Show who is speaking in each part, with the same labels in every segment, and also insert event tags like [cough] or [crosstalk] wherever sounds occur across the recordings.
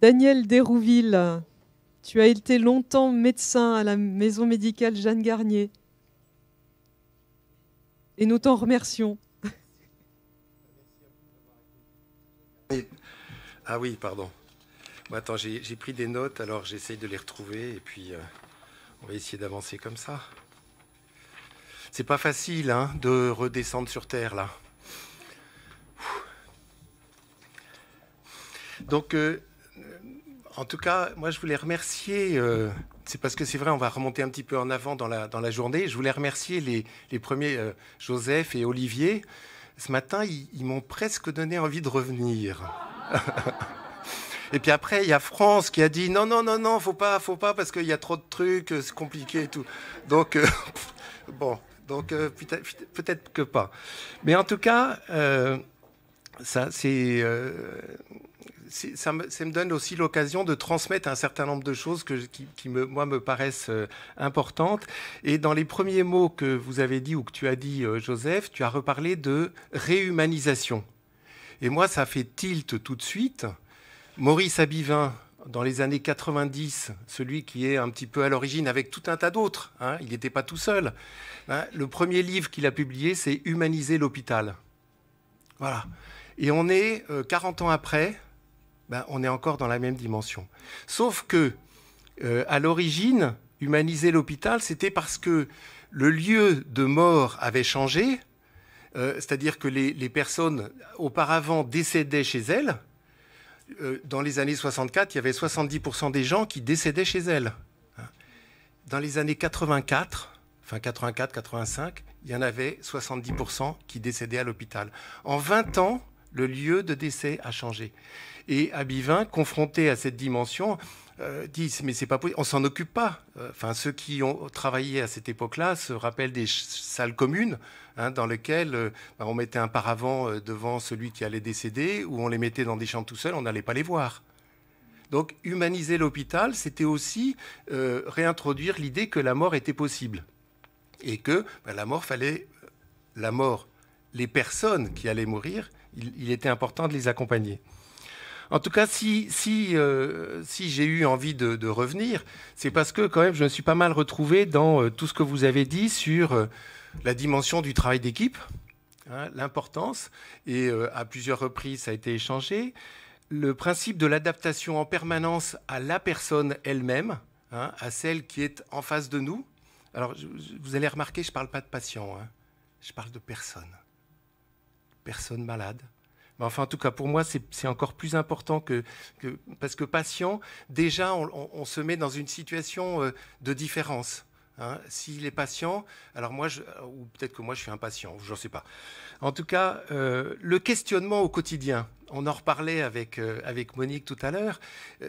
Speaker 1: Daniel Dérouville, tu as été longtemps médecin à la maison médicale Jeanne Garnier. Et nous t'en remercions. Ah oui, pardon. attends, j'ai pris des notes, alors j'essaye de les retrouver et puis euh, on va essayer d'avancer comme ça. C'est pas facile hein, de redescendre sur Terre là. Donc, euh, en tout cas, moi, je voulais remercier, euh, c'est parce que c'est vrai, on va remonter un petit peu en avant dans la, dans la journée. Je voulais remercier les, premiers, euh, Joseph et Olivier. Ce matin, ils, m'ont presque donné envie de revenir. [laughs] et puis après, il y a France qui a dit non, non, non, non, faut pas, faut pas, parce qu'il y a trop de trucs, euh, c'est compliqué et tout. Donc, [laughs] bon, donc peut-être que pas. Mais en tout cas, ça, c'est ça me, donne aussi l'occasion de transmettre un certain nombre de choses qui, moi, me paraissent euh, importantes. Et dans les premiers mots que vous avez dit ou que tu as dit, euh, Joseph, tu as reparlé de réhumanisation. Et moi, ça fait tilt tout de suite. Maurice Abivin, dans les années 90, celui qui est un petit peu à l'origine avec tout un tas d'autres, hein, il n'était pas tout seul. Hein, le premier livre qu'il a publié, c'est Humaniser l'hôpital. Voilà. Et on est 40 euh, ans après, ben, on est encore dans la même dimension. Sauf que, euh, à l'origine, humaniser l'hôpital, c'était parce que le lieu de mort avait changé, euh, c'est-à-dire que les, personnes auparavant décédaient chez elles. Euh, dans les années 64, il y avait 70% des gens qui décédaient chez elles. Hein. Dans les années 84, enfin 84, 85, il y en avait 70% qui décédaient à l'hôpital. En 20 ans, le lieu de décès a changé. Et Abivin, confronté à cette dimension, euh, dit :« disent mais c'est pas on s'en occupe pas. Euh, enfin, ceux qui ont travaillé à cette époque-là se rappellent des salles communes hein, dans lesquelles euh, bah, on mettait un paravent devant celui qui allait décéder ou on les mettait dans des chambres tout seuls, on n'allait pas les voir. Donc humaniser l'hôpital, c'était aussi réintroduire l'idée que la mort était possible et que bah, la mort fallait la mort, les personnes qui allaient mourir il, était important de les accompagner. En tout cas, si, euh, j'ai eu envie de, revenir, c'est parce que quand même, je me suis pas mal retrouvé dans euh, tout ce que vous avez dit sur euh, la dimension du travail d'équipe, hein, l'importance, et à plusieurs reprises, ça a été échangé, le principe de l'adaptation en permanence à la personne elle-même, hein, à celle qui est en face de nous. Alors, vous allez remarquer, je ne parle pas de patient, hein. je parle de personne. Personne malade, Mais enfin, en tout cas, pour moi, c'est encore plus important que, Parce que patient, déjà, on, se met dans une situation euh, de différence. Hein. S'il si est patient, alors moi, ou peut-être que moi je suis impatient, je ne sais pas. En tout cas, euh, le questionnement au quotidien, on en reparlait avec, euh, avec Monique tout à l'heure,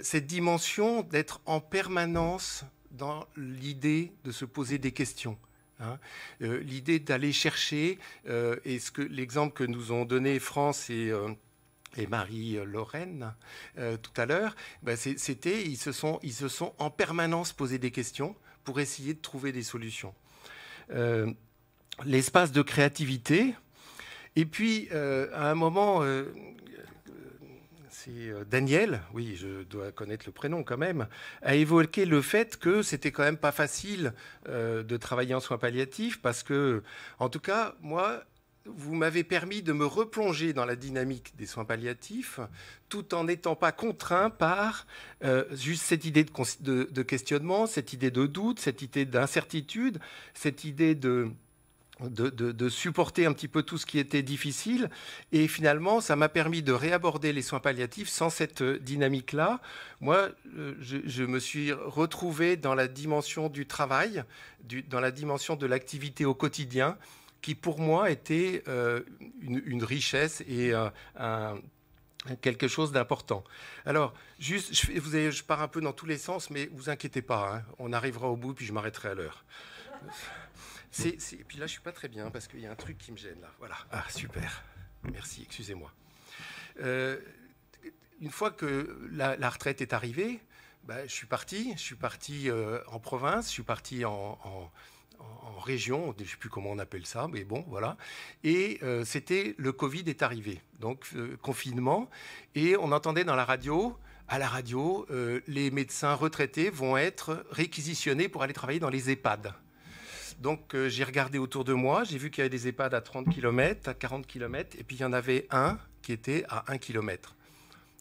Speaker 1: cette dimension d'être en permanence dans l'idée de se poser des questions. Hein. Euh, l'idée d'aller chercher, euh, et ce que l'exemple que nous ont donné France et euh, Marie-Lorraine tout à l'heure, bah, c'était, ils se, sont, ils se sont en permanence posé des questions pour essayer de trouver des solutions. L'espace de créativité, et puis à un moment, euh, Daniel, oui, je dois connaître le prénom quand même, a évoqué le fait que c'était quand même pas facile euh, de travailler en soins palliatifs parce que, en tout cas, moi, vous m'avez permis de me replonger dans la dynamique des soins palliatifs tout en n'étant pas contraint par euh, juste cette idée de, questionnement, cette idée de doute, cette idée d'incertitude, cette idée de, de, supporter un petit peu tout ce qui était difficile. Et finalement, ça m'a permis de réaborder les soins palliatifs sans cette euh, dynamique-là. Moi, euh, je, me suis retrouvé dans la dimension du travail, du, dans la dimension de l'activité au quotidien, qui pour moi était euh, une, richesse et quelque chose d'important. Alors, juste, je, vous je pars un peu dans tous les sens, mais vous inquiétez pas, hein. on arrivera au bout, puis je m'arrêterai à l'heure. Et puis là, je suis pas très bien parce qu'il y a un truc qui me gêne là. Voilà. Ah, super. Merci, excusez-moi. Euh, une fois que la, retraite est arrivée, bah, je suis parti. Je suis parti euh, en province, je suis parti en, région, je ne sais plus comment on appelle ça, mais bon, voilà. Et euh, c'était le Covid est arrivé, donc confinement. Et on entendait dans la radio à la radio, les médecins retraités vont être réquisitionnés pour aller travailler dans les EHPAD. Donc euh, j'ai regardé autour de moi, j'ai vu qu'il y avait des EHPAD à 30 km, à 40 km, et puis il y en avait un qui était à 1 km.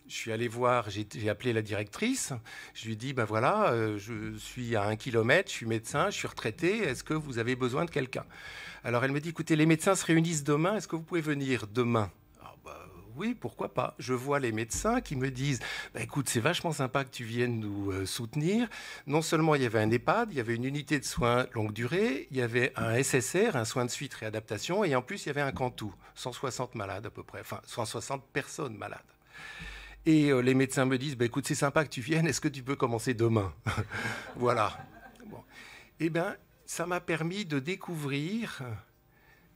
Speaker 1: Je suis allé voir, j'ai appelé la directrice, je lui ai dit, ben voilà, euh, je suis à 1 km, je suis médecin, je suis retraité, est-ce que vous avez besoin de quelqu'un Alors elle me dit, écoutez, les médecins se réunissent demain, est-ce que vous pouvez venir demain oui, pourquoi pas. Je vois les médecins qui me disent, bah, écoute, c'est vachement sympa que tu viennes nous euh, soutenir. Non seulement il y avait un EHPAD, il y avait une unité de soins longue durée, il y avait un SSR, un soin de suite réadaptation, et en plus il y avait un Cantou, 160 malades à peu près, 160 personnes malades. Et euh, les médecins me disent, bah, écoute, c'est sympa que tu viennes, est-ce que tu peux commencer demain [laughs] Voilà. Eh bien, ça m'a permis de découvrir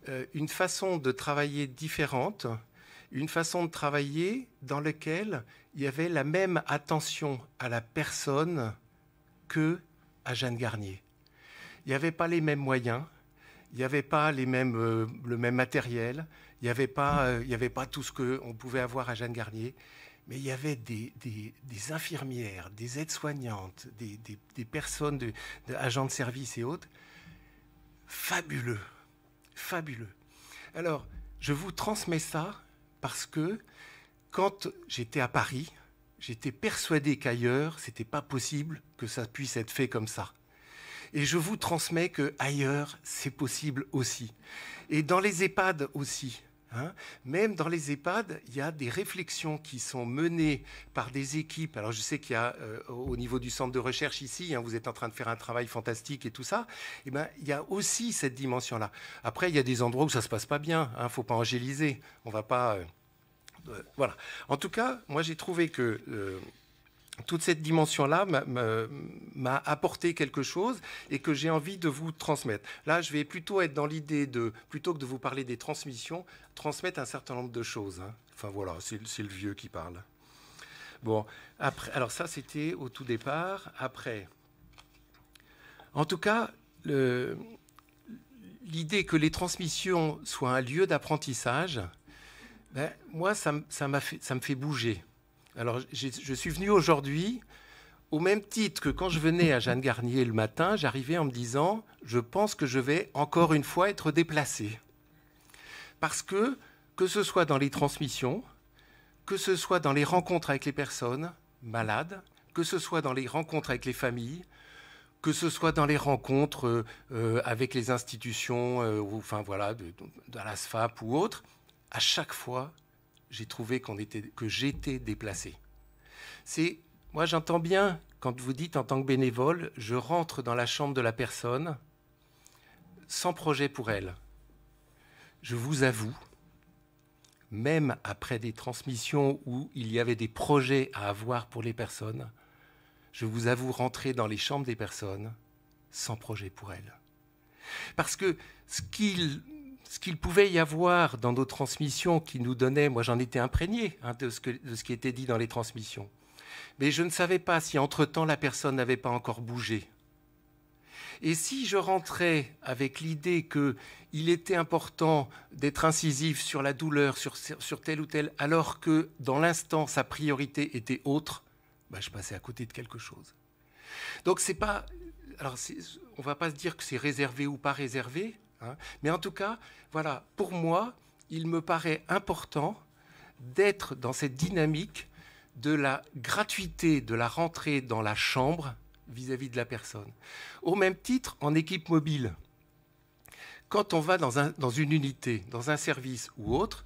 Speaker 1: euh, une façon de travailler différente une façon de travailler dans laquelle il y avait la même attention à la personne que à Jeanne Garnier. Il n'y avait pas les mêmes moyens, il n'y avait pas les mêmes, euh, le même matériel, il n'y avait, pas, euh, avait pas tout ce qu'on pouvait avoir à Jeanne Garnier, mais il y avait des, infirmières, des aides-soignantes, des, personnes, de, agents de service et autres. Fabuleux, fabuleux. Alors, je vous transmets ça parce que quand j'étais à Paris, j'étais persuadé qu'ailleurs, ce n'était pas possible que ça puisse être fait comme ça. Et je vous transmets que ailleurs, c'est possible aussi. Et dans les EHPAD aussi, Hein. Même dans les EHPAD, il y a des réflexions qui sont menées par des équipes. Alors je sais qu'il y a euh, au niveau du centre de recherche ici, hein, vous êtes en train de faire un travail fantastique et tout ça. Et eh ben, il y a aussi cette dimension-là. Après, il y a des endroits où ça se passe pas bien. Il hein. ne faut pas angéliser. On va pas. Euh, euh, voilà. En tout cas, moi j'ai trouvé que toute cette dimension-là m'a apporté quelque chose et que j'ai envie de vous transmettre. Là, je vais plutôt être dans l'idée de, plutôt que de vous parler des transmissions, transmettre un certain nombre de choses. Hein. Enfin voilà, c'est le vieux qui parle. Bon, alors ça c'était au tout départ. Après, en tout cas, l'idée que les transmissions soient un lieu d'apprentissage, ben, moi ça, ça me fait bouger alors, je suis venu aujourd'hui au même titre que quand je venais à Jeanne Garnier le matin, j'arrivais en me disant Je pense que je vais encore une fois être déplacé. Parce que, que ce soit dans les transmissions, que ce soit dans les rencontres avec les personnes malades, que ce soit dans les rencontres avec les familles, que ce soit dans les rencontres euh, euh, avec les institutions, euh, enfin voilà, de, la SFAP ou autre, à chaque fois, j'ai trouvé qu'on était, que j'étais déplacé. C'est, moi j'entends bien quand vous dites en tant que bénévole, je rentre dans la chambre de la personne sans projet pour elle. Je vous avoue, même après des transmissions où il y avait des projets à avoir pour les personnes, je vous avoue rentrer dans les chambres des personnes sans projet pour elles. Parce que ce qu'il ce qu'il pouvait y avoir dans nos transmissions qui nous donnaient, moi j'en étais imprégné hein, de, ce qui était dit dans les transmissions, mais je ne savais pas si entre-temps la personne n'avait pas encore bougé. Et si je rentrais avec l'idée qu'il était important d'être incisif sur la douleur, sur, sur tel ou tel, alors que dans l'instant sa priorité était autre, bah, je passais à côté de quelque chose. Donc c'est pas, alors on va pas se dire que c'est réservé ou pas réservé, Hein. Mais en tout cas, voilà, pour moi, il me paraît important d'être dans cette dynamique de la gratuité de la rentrée dans la chambre vis-à-vis de la personne. Au même titre, en équipe mobile, quand on va dans une unité, dans un service ou autre,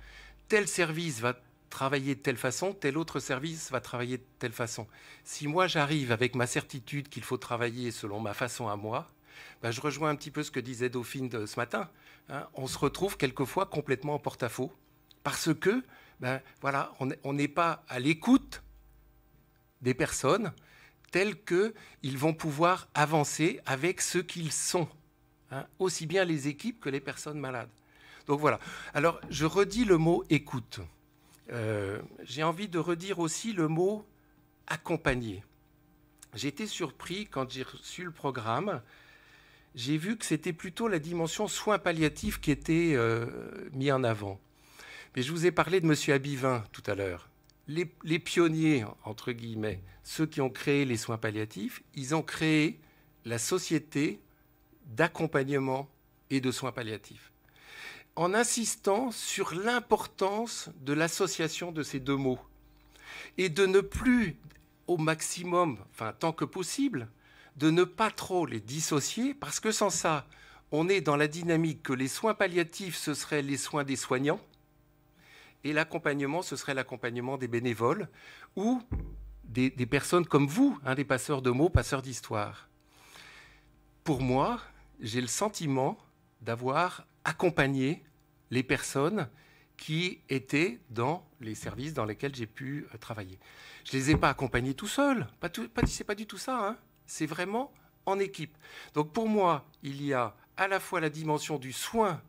Speaker 1: tel service va travailler de telle façon, tel autre service va travailler de telle façon. Si moi j'arrive avec ma certitude qu'il faut travailler selon ma façon à moi, bah, je rejoins un petit peu ce que disait Dauphine de, ce matin. Hein. on se retrouve quelquefois complètement en porte-à-faux parce que, ben, voilà, on n'est pas à l'écoute des personnes telles qu'ils vont pouvoir avancer avec ce qu'ils sont, hein, aussi bien les équipes que les personnes malades. Donc voilà. Alors, je redis le mot écoute. Euh, j'ai envie de redire aussi le mot accompagner. J'étais surpris quand j'ai reçu le programme j'ai vu que c'était plutôt la dimension soins palliatifs qui était euh, mise en avant. Mais je vous ai parlé de M. Abivin tout à l'heure. Les, les, pionniers, entre guillemets, ceux qui ont créé les soins palliatifs, ils ont créé la société d'accompagnement et de soins palliatifs, en insistant sur l'importance de l'association de ces deux mots, et de ne plus, au maximum, enfin tant que possible, de ne pas trop les dissocier, parce que sans ça, on est dans la dynamique que les soins palliatifs, ce seraient les soins des soignants, et l'accompagnement, ce serait l'accompagnement des bénévoles, ou des, personnes comme vous, hein, des passeurs de mots, passeurs d'histoire. Pour moi, j'ai le sentiment d'avoir accompagné les personnes qui étaient dans les services dans lesquels j'ai pu euh, travailler. Je ne les ai pas accompagnés tout seul, pas, c'est pas du tout ça. Hein c'est vraiment en équipe. Donc pour moi, il y a à la fois la dimension du soin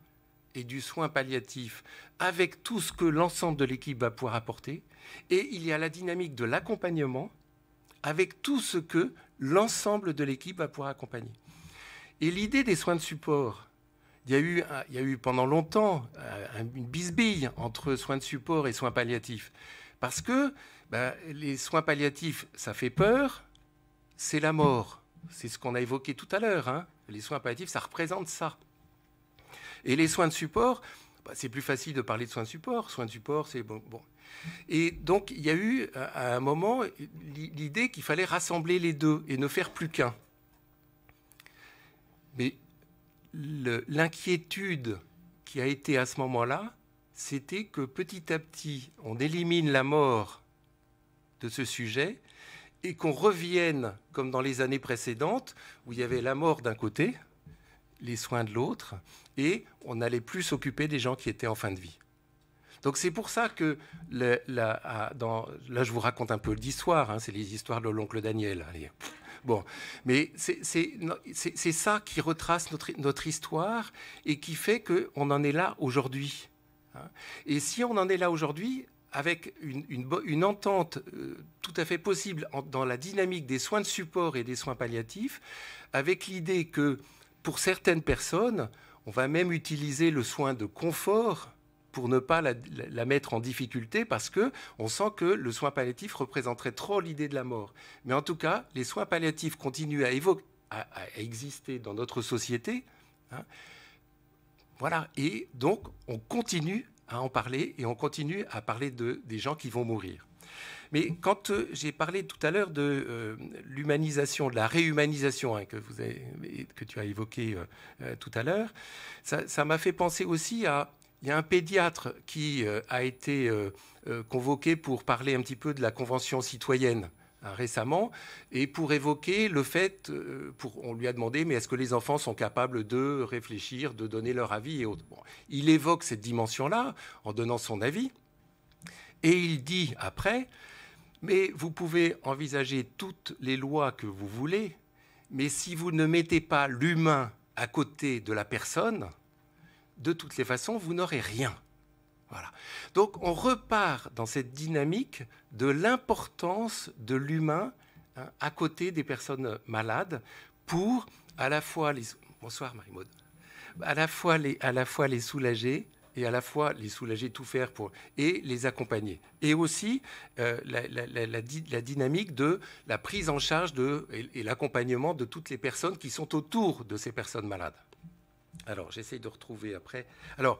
Speaker 1: et du soin palliatif avec tout ce que l'ensemble de l'équipe va pouvoir apporter, et il y a la dynamique de l'accompagnement avec tout ce que l'ensemble de l'équipe va pouvoir accompagner. Et l'idée des soins de support, il y a eu, pendant longtemps euh, une bisbille entre soins de support et soins palliatifs, parce que ben, les soins palliatifs, ça fait peur, c'est la mort. C'est ce qu'on a évoqué tout à l'heure. Hein. Les soins palliatifs, ça représente ça. Et les soins de support, bah, c'est plus facile de parler de soins de support. Soins de support, c'est bon, bon. Et donc, il y a eu à un moment l'idée qu'il fallait rassembler les deux et ne faire plus qu'un. Mais l'inquiétude qui a été à ce moment-là, c'était que petit à petit, on élimine la mort de ce sujet et qu'on revienne, comme dans les années précédentes, où il y avait la mort d'un côté, les soins de l'autre, et on n'allait plus s'occuper des gens qui étaient en fin de vie. Donc c'est pour ça que, dans, là je vous raconte un peu l'histoire, hein, c'est les histoires de l'oncle Daniel. Bon, mais c'est ça qui retrace notre, notre histoire et qui fait qu'on en est là aujourd'hui. Hein. Et si on en est là aujourd'hui, avec une, entente euh, tout à fait possible dans la dynamique des soins de support et des soins palliatifs, avec l'idée que pour certaines personnes, on va même utiliser le soin de confort pour ne pas la, mettre en difficulté parce que on sent que le soin palliatif représenterait trop l'idée de la mort. Mais en tout cas, les soins palliatifs continuent à, évoquer, à, exister dans notre société. Hein. Voilà, et donc on continue à en parler et on continue à parler de, des gens qui vont mourir. Mais quand euh, j'ai parlé tout à l'heure de euh, l'humanisation, de la réhumanisation hein, que, vous que tu as évoqué euh, tout à l'heure, ça m'a fait penser aussi à... Il y a un pédiatre qui a été convoqué pour parler un petit peu de la Convention citoyenne Hein, récemment, et pour évoquer le fait, euh, on lui a demandé, mais est-ce que les enfants sont capables de réfléchir, de donner leur avis et Il évoque cette dimension-là en donnant son avis, et il dit après, mais vous pouvez envisager toutes les lois que vous voulez, mais si vous ne mettez pas l'humain à côté de la personne, de toutes les façons, vous n'aurez rien. Voilà. Donc on repart dans cette dynamique de l'importance de l'humain hein, à côté des personnes malades pour à la fois les bonsoir marie à la fois les à la fois les soulager et à la fois les soulager, tout faire pour et les accompagner. Et aussi euh, la, la, dynamique de la prise en charge de et, et l'accompagnement de toutes les personnes qui sont autour de ces personnes malades. Alors j'essaye de retrouver après. Alors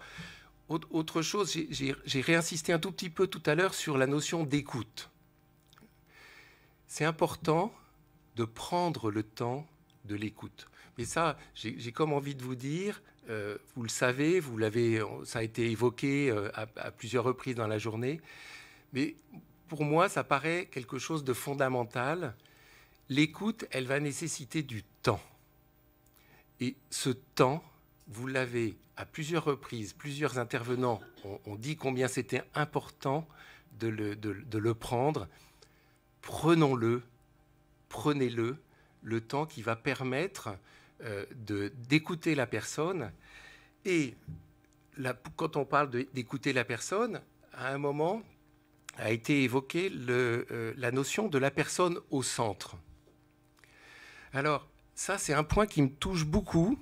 Speaker 1: autre chose, j'ai réinsisté un tout petit peu tout à l'heure sur la notion d'écoute. C'est important de prendre le temps de l'écoute. Mais ça, j'ai comme envie de vous dire, euh, vous le savez, vous l'avez, ça a été évoqué euh, à, plusieurs reprises dans la journée, mais pour moi, ça paraît quelque chose de fondamental. L'écoute, elle va nécessiter du temps. Et ce temps, vous l'avez à plusieurs reprises, plusieurs intervenants ont, dit combien c'était important de le, prendre. Prenons-le, prenez-le, le temps qui va permettre euh, de d'écouter la personne. Et la, quand on parle d'écouter la personne, à un moment a été évoquée le, euh, la notion de la personne au centre. Alors, ça, c'est un point qui me touche beaucoup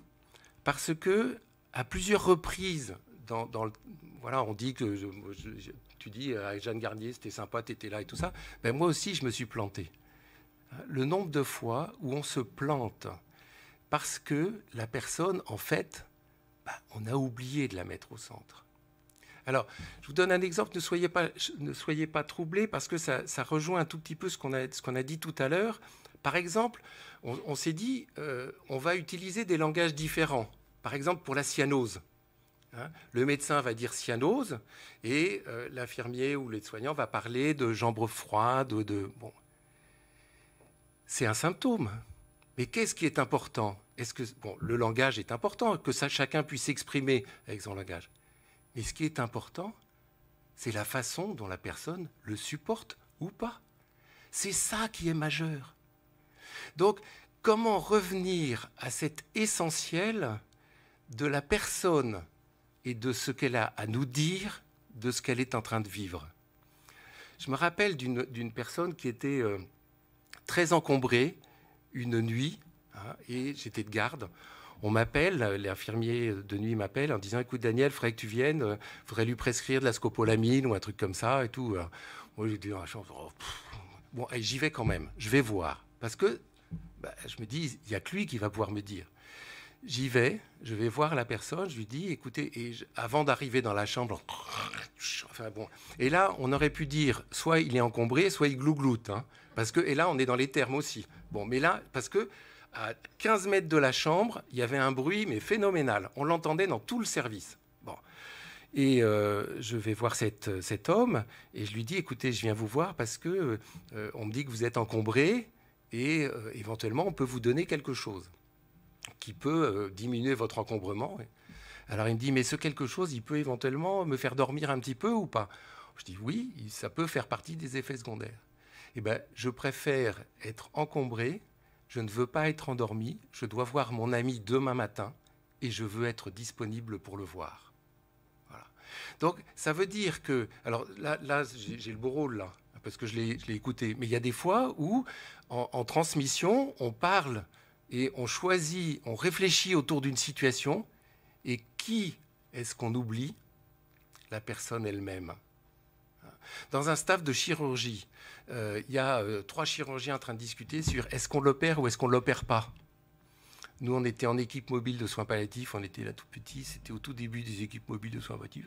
Speaker 1: parce que à plusieurs reprises, dans, voilà, on dit que tu dis à euh, Jeanne Garnier, c'était sympa, tu étais là et tout ça. Ben moi aussi, je me suis planté. Le nombre de fois où on se plante parce que la personne, en fait, ben, on a oublié de la mettre au centre. Alors, je vous donne un exemple, ne soyez pas, ne soyez pas troublés parce que ça, rejoint un tout petit peu ce qu'on a, a, dit tout à l'heure. Par exemple, on, s'est dit, euh, on va utiliser des langages différents. Par exemple, pour la cyanose. Hein. le médecin va dire cyanose et euh, l'infirmier ou laide soignant va parler de jambes froides. De, de bon. C'est un symptôme. Mais qu'est-ce qui est important Est-ce que le langage est important, que ça, chacun puisse s'exprimer avec son langage. Mais ce qui est important, c'est la façon dont la personne le supporte ou pas. C'est ça qui est majeur. Donc, comment revenir à cet essentiel de la personne et de ce qu'elle a à nous dire de ce qu'elle est en train de vivre. Je me rappelle d'une personne qui était euh, très encombrée une nuit, hein, et j'étais de garde. On m'appelle, euh, l'infirmier de nuit m'appelle en disant Écoute, Daniel, faudrait que tu viennes, il euh, faudrait lui prescrire de la scopolamine ou un truc comme ça et tout. moi, j'ai dit oh, Bon, j'y vais quand même, je vais voir. Parce que bah, je me dis Il n'y a que lui qui va pouvoir me dire. J'y vais, je vais voir la personne, je lui dis, écoutez, et avant d'arriver dans la chambre, enfin bon, et là, on aurait pu dire, soit il est encombré, soit il glougloute, hein. parce que, et là, on est dans les termes aussi. Bon, mais là, parce que à 15 mètres de la chambre, il y avait un bruit, mais phénoménal. On l'entendait dans tout le service. Bon. Et euh, je vais voir cet homme et je lui dis, écoutez, je viens vous voir parce que euh, on me dit que vous êtes encombré et euh, éventuellement on peut vous donner quelque chose qui peut euh, diminuer votre encombrement. Alors il me dit, mais ce quelque chose, il peut éventuellement me faire dormir un petit peu ou pas Je dis, oui, ça peut faire partie des effets secondaires. Eh bien, je préfère être encombré, je ne veux pas être endormi, je dois voir mon ami demain matin et je veux être disponible pour le voir. Voilà. Donc ça veut dire que, alors là, j'ai le beau rôle là, parce que je l'ai écouté, mais il y a des fois où en transmission, on parle et on choisit, on réfléchit autour d'une situation et qui est-ce qu'on oublie La personne elle-même. Dans un staff de chirurgie, euh, il y a euh, trois chirurgiens en train de discuter sur est-ce qu'on l'opère ou est-ce qu'on ne l'opère pas. Nous, on était en équipe mobile de soins palliatifs, on était là tout petit, c'était au tout début des équipes mobiles de soins palliatifs.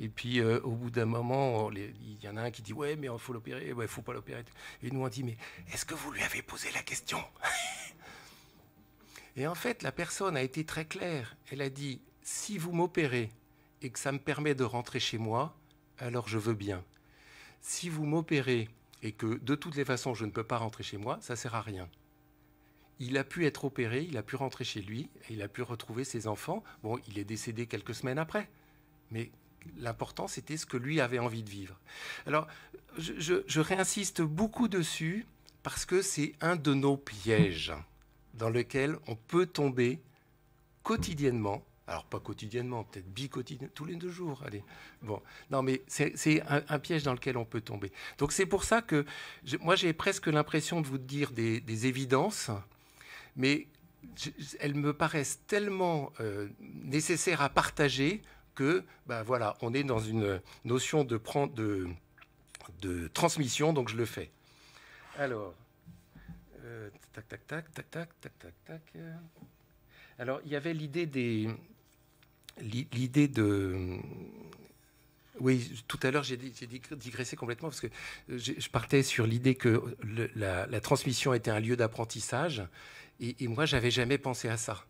Speaker 1: Et puis, euh, au bout d'un moment, il y en a un qui dit Ouais, mais il faut l'opérer, il ne faut pas l'opérer. Et nous, on dit Mais est-ce que vous lui avez posé la question [laughs] Et en fait, la personne a été très claire. Elle a dit, si vous m'opérez et que ça me permet de rentrer chez moi, alors je veux bien. Si vous m'opérez et que de toutes les façons je ne peux pas rentrer chez moi, ça sert à rien. Il a pu être opéré, il a pu rentrer chez lui, et il a pu retrouver ses enfants. Bon, il est décédé quelques semaines après. Mais l'important, c'était ce que lui avait envie de vivre. Alors, je réinsiste beaucoup dessus, parce que c'est un de nos pièges dans lequel on peut tomber quotidiennement. Alors pas quotidiennement, peut-être bicotidiennement, tous les deux jours. Allez, bon, non mais c'est un, piège dans lequel on peut tomber. Donc c'est pour ça que moi j'ai presque l'impression de vous dire des, évidences, mais elles me paraissent tellement euh, nécessaires à partager que, ben voilà, on est dans une notion de, de, de transmission, donc je le fais. Alors. Euh, tac, tac, tac, tac, tac, tac, tac, Alors, il y avait l'idée des. L'idée de. Oui, tout à l'heure, j'ai digressé complètement parce que euh, je partais sur l'idée que la, transmission était un lieu d'apprentissage. Et, et moi, j'avais jamais pensé à ça.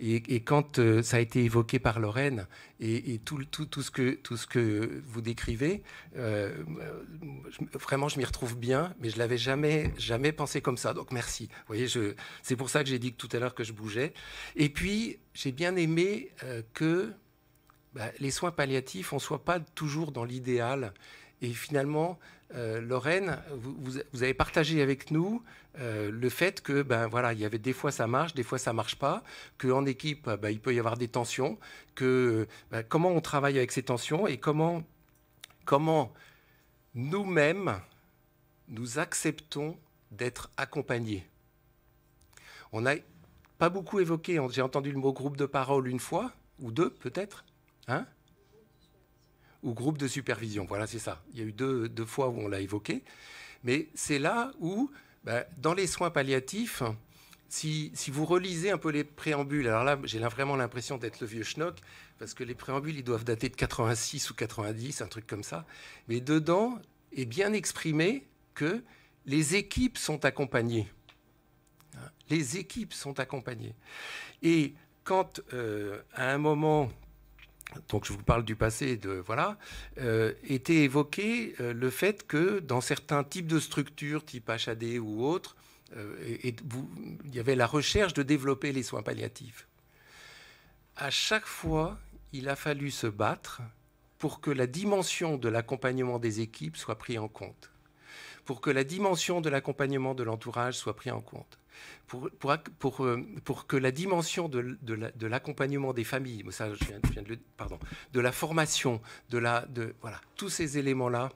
Speaker 1: Et, quand euh, ça a été évoqué par Lorraine et, tout, tout, tout, ce que, tout ce que vous décrivez, euh, vraiment, je m'y retrouve bien, mais je l'avais jamais, jamais pensé comme ça. Donc merci. Vous voyez, c'est pour ça que j'ai dit tout à l'heure que je bougeais. Et puis, j'ai bien aimé euh, que bah, les soins palliatifs, on ne soit pas toujours dans l'idéal et finalement, euh, Lorraine, vous, avez partagé avec nous euh, le fait que, ben voilà, il y avait des fois ça marche, des fois ça marche pas, qu'en équipe, euh, ben, il peut y avoir des tensions, que ben, comment on travaille avec ces tensions et comment, comment nous-mêmes, nous acceptons d'être accompagnés. On n'a pas beaucoup évoqué, j'ai entendu le mot groupe de parole une fois, ou deux peut-être, hein ou groupe de supervision. Voilà, c'est ça. Il y a eu deux, fois où on l'a évoqué. Mais c'est là où, bah, dans les soins palliatifs, si, vous relisez un peu les préambules, alors là, j'ai vraiment l'impression d'être le vieux schnock, parce que les préambules, ils doivent dater de 86 ou 90, un truc comme ça. Mais dedans est bien exprimé que les équipes sont accompagnées. Les équipes sont accompagnées. Et quand, euh, à un moment, donc je vous parle du passé, de voilà, euh, était évoqué euh, le fait que dans certains types de structures, type HAD ou autres, euh, il y avait la recherche de développer les soins palliatifs. À chaque fois, il a fallu se battre pour que la dimension de l'accompagnement des équipes soit prise en compte, pour que la dimension de l'accompagnement de l'entourage soit prise en compte pour, pour, euh, pour, que la dimension de, l'accompagnement des familles, ça, je viens, de pardon, de la formation, de la, de, voilà, tous ces éléments-là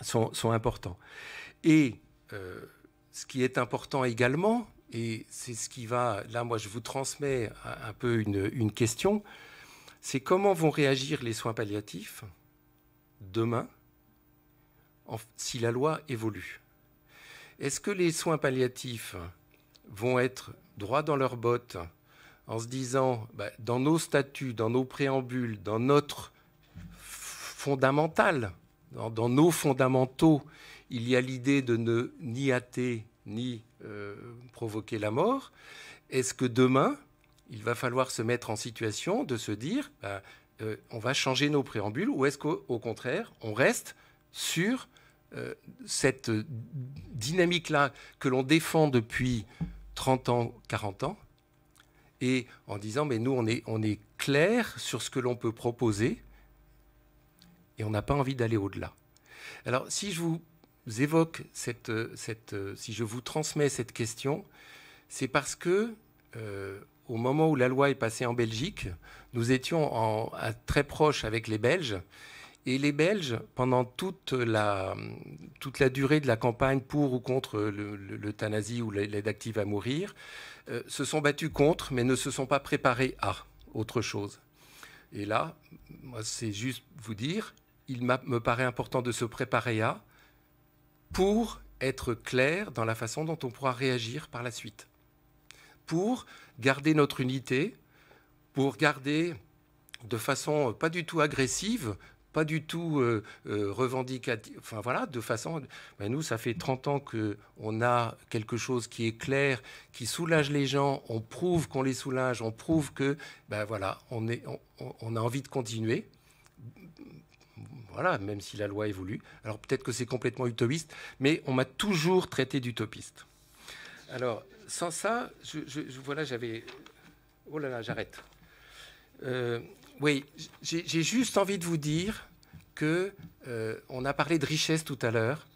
Speaker 1: sont, importants. Et euh, ce qui est important également, et c'est ce qui va, là moi je vous transmets un peu une, question, c'est comment vont réagir les soins palliatifs demain si la loi évolue. Est-ce que les soins palliatifs vont être droits dans leurs bottes en se disant, bah, dans nos statuts, dans nos préambules, dans notre fondamental, dans, nos fondamentaux, il y a l'idée de ne ni hâter ni euh, provoquer la mort. Est-ce que demain, il va falloir se mettre en situation de se dire, bah, euh, on va changer nos préambules, ou est-ce qu'au contraire, on reste sur euh, cette dynamique-là que l'on défend depuis 30 ans, 40 ans, et en disant, mais nous, on est, on est clair sur ce que l'on peut proposer, et on n'a pas envie d'aller au-delà. Alors, si je vous évoque cette, si je vous transmets cette question, c'est parce que euh, au moment où la loi est passée en Belgique, nous étions très proches avec les Belges et les Belges, pendant toute la, durée de la campagne pour ou contre l'euthanasie ou l'aide active à mourir, euh, se sont battus contre, mais ne se sont pas préparés à autre chose. Et là, moi, c'est juste vous dire, il me paraît important de se préparer à pour être clair dans la façon dont on pourra réagir par la suite. Pour garder notre unité, pour garder de façon pas du tout agressive pas du tout euh, euh, revendicatif. Enfin voilà, de façon. nous, ça fait 30 ans qu'on a quelque chose qui est clair, qui soulage les gens. On prouve qu'on les soulage. On prouve que, ben voilà, on, a envie de continuer. Voilà, même si la loi évolue. Alors peut-être que c'est complètement utopiste, mais on m'a toujours traité d'utopiste. Alors, sans ça, je, voilà, j'avais. Oh là là, j'arrête. Euh, oui, j'ai juste envie de vous dire que euh, on a parlé de richesse tout à l'heure.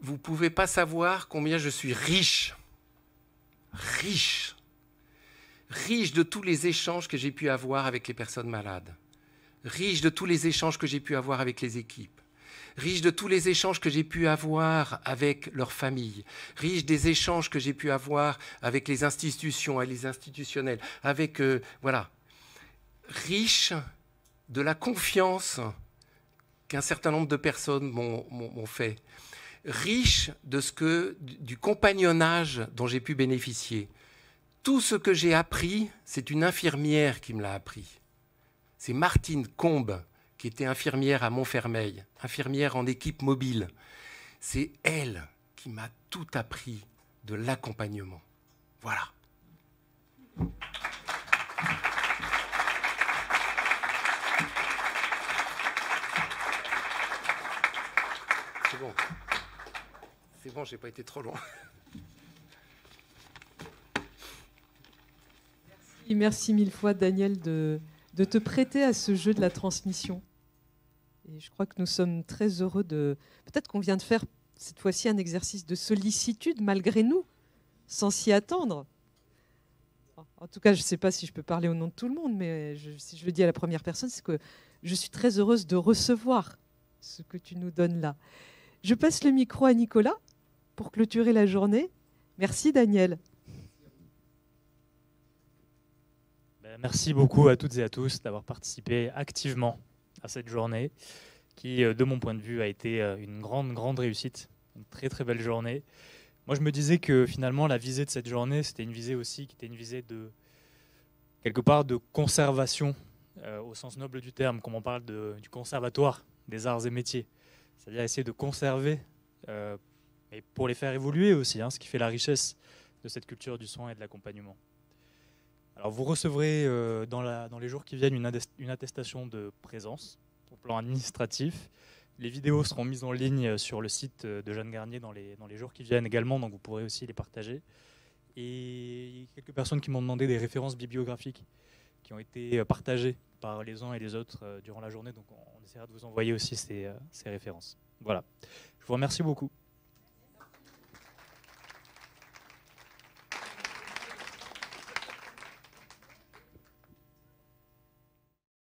Speaker 1: Vous pouvez pas savoir combien je suis riche, riche, riche de tous les échanges que j'ai pu avoir avec les personnes malades, riche de tous les échanges que j'ai pu avoir avec les équipes riche de tous les échanges que j'ai pu avoir avec leurs familles, riche des échanges que j'ai pu avoir avec les institutions et les institutionnels, avec euh, voilà, riche de la confiance qu'un certain nombre de personnes m'ont fait, riche de ce que, du compagnonnage dont j'ai pu bénéficier. Tout ce que j'ai appris, c'est une infirmière qui me l'a appris. C'est Martine Combe, qui était infirmière à Montfermeil, infirmière en équipe mobile. C'est elle qui m'a tout appris de l'accompagnement. Voilà. C'est bon, j'ai pas été trop loin.
Speaker 2: Merci, merci mille fois, Daniel, de, de te prêter à ce jeu de la transmission. Et je crois que nous sommes très heureux
Speaker 1: de. Peut-être qu'on vient de faire cette fois-ci un exercice de sollicitude malgré nous, sans s'y attendre. En tout cas, je ne sais pas si je peux parler au nom de tout le monde, mais
Speaker 2: si je le dis à la première personne, c'est que je suis très heureuse de recevoir ce que tu nous
Speaker 1: donnes là. Je passe le micro à Nicolas pour clôturer la journée. Merci Daniel.
Speaker 2: Ben, merci beaucoup à toutes et à tous d'avoir participé activement à cette journée qui, euh, de mon point de vue, a été euh, une grande, grande réussite, une très, très belle journée. Moi, je me disais que finalement, la visée de cette journée, c'était une visée aussi qui était une visée de, quelque part, de conservation, euh, au sens noble du terme, comme on parle du conservatoire des arts et métiers c'est-à-dire essayer de conserver, euh, mais pour les faire évoluer aussi, hein, ce qui fait la richesse de cette culture du soin et de l'accompagnement. Alors vous recevrez euh, dans, les jours qui viennent une, attestation de présence au plan administratif. Les vidéos seront mises en ligne euh, sur le site euh, de Jeanne Garnier dans les, dans les jours qui viennent également, donc vous pourrez aussi les partager. Et il y a quelques personnes qui m'ont demandé des références bibliographiques qui ont été partagées par les uns et les autres euh, durant la journée. Donc on, essaiera de vous envoyer aussi ces, euh, ces références. Voilà. Je vous remercie beaucoup.